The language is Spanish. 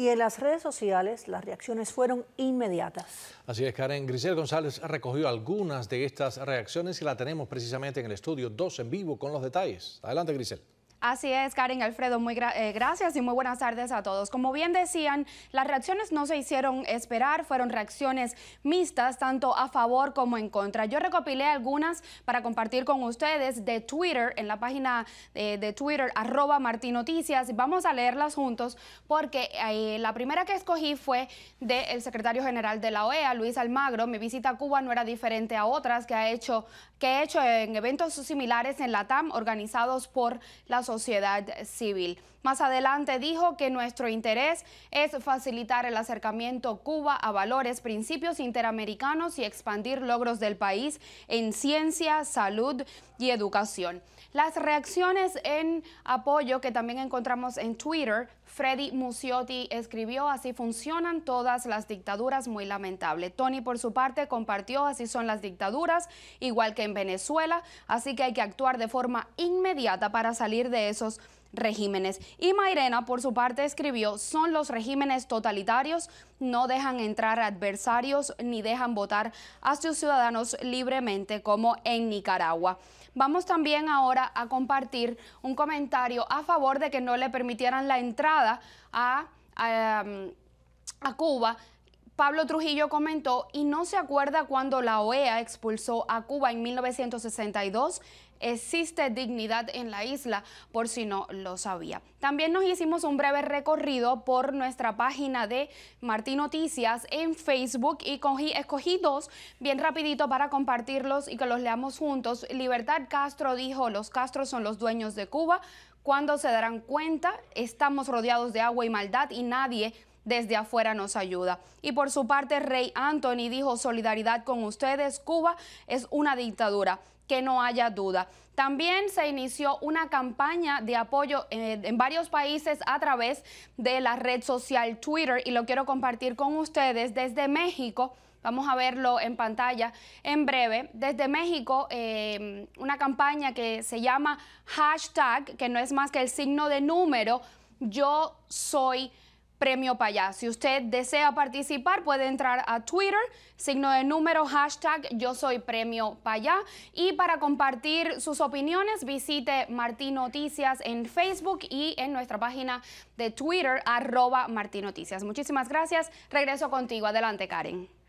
y en las redes sociales las reacciones fueron inmediatas. Así es, Karen. Grisel González recogió algunas de estas reacciones y la tenemos precisamente en el estudio 2 en vivo con los detalles. Adelante, Grisel. Así es, Karen Alfredo, muy eh, gracias y muy buenas tardes a todos. Como bien decían, las reacciones no se hicieron esperar, fueron reacciones mixtas, tanto a favor como en contra. Yo recopilé algunas para compartir con ustedes de Twitter, en la página eh, de Twitter, arroba martinoticias. Vamos a leerlas juntos porque eh, la primera que escogí fue del secretario general de la OEA, Luis Almagro. Mi visita a Cuba no era diferente a otras que ha hecho, que he hecho en eventos similares en la TAM organizados por las sociedad civil. Más adelante dijo que nuestro interés es facilitar el acercamiento Cuba a valores, principios interamericanos y expandir logros del país en ciencia, salud y educación. Las reacciones en apoyo que también encontramos en Twitter, Freddy Musiotti escribió, así funcionan todas las dictaduras, muy lamentable. Tony por su parte compartió, así son las dictaduras, igual que en Venezuela, así que hay que actuar de forma inmediata para salir de esos regímenes. Y Mairena, por su parte, escribió, son los regímenes totalitarios, no dejan entrar adversarios ni dejan votar a sus ciudadanos libremente como en Nicaragua. Vamos también ahora a compartir un comentario a favor de que no le permitieran la entrada a, em, a Cuba Pablo Trujillo comentó y no se acuerda cuando la OEA expulsó a Cuba en 1962 existe dignidad en la isla, por si no lo sabía. También nos hicimos un breve recorrido por nuestra página de Martín Noticias en Facebook y cogí, escogí dos bien rapidito para compartirlos y que los leamos juntos. Libertad Castro dijo, los Castro son los dueños de Cuba. Cuando se darán cuenta, estamos rodeados de agua y maldad y nadie desde afuera nos ayuda. Y por su parte, Rey Anthony dijo solidaridad con ustedes, Cuba es una dictadura que no haya duda. También se inició una campaña de apoyo eh, en, varios países a través de la red social Twitter y lo quiero compartir con ustedes desde México. Vamos a verlo en pantalla en breve. Desde México, eh, una campaña que se llama hashtag, que no es más que el signo de número, yo soy Premio Payá. Si usted desea participar, puede entrar a Twitter, signo de número, hashtag Yo Soy Premio Payá. Y para compartir sus opiniones, visite Martín Noticias en Facebook y en nuestra página de Twitter, arroba Martín Noticias. Muchísimas gracias. Regreso contigo. Adelante, Karen.